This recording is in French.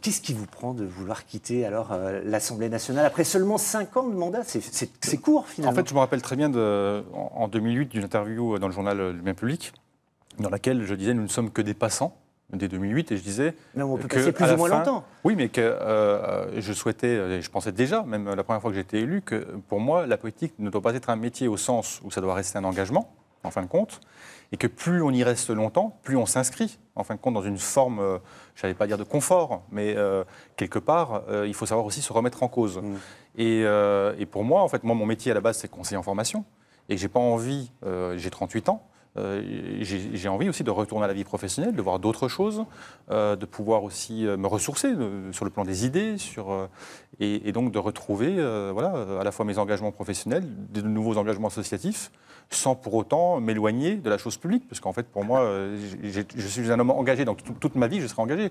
Qu'est-ce qui vous prend de vouloir quitter alors euh, l'Assemblée nationale après seulement 5 ans de mandat C'est court finalement. En fait, je me rappelle très bien de, en, 2008 d'une interview dans le journal Le euh, Bien Public dans laquelle je disais nous ne sommes que des passants dès 2008 et je disais mais on peut que passer plus ou moins longtemps. Oui, mais que euh, je souhaitais, et je pensais déjà, même la première fois que j'étais élu, que pour moi la politique ne doit pas être un métier au sens où ça doit rester un engagement, en fin de compte, et que plus on y reste longtemps, plus on s'inscrit, en fin de compte, dans une forme, euh, je n'allais pas dire de confort, mais euh, quelque part, euh, il faut savoir aussi se remettre en cause. Mm. Euh, et, pour moi, en fait, moi, mon métier à la base, c'est conseiller en formation, et je n'ai pas envie, j'ai 38 ans, euh, j'ai envie aussi de retourner à la vie professionnelle, de voir d'autres choses, euh, de pouvoir aussi euh, me ressourcer sur le plan des idées, et, donc de retrouver à la fois mes engagements professionnels, de nouveaux engagements associatifs, sans pour autant m'éloigner de la chose publique, parce qu'en fait, pour moi, je suis un homme engagé, donc toute ma vie, je serai engagé.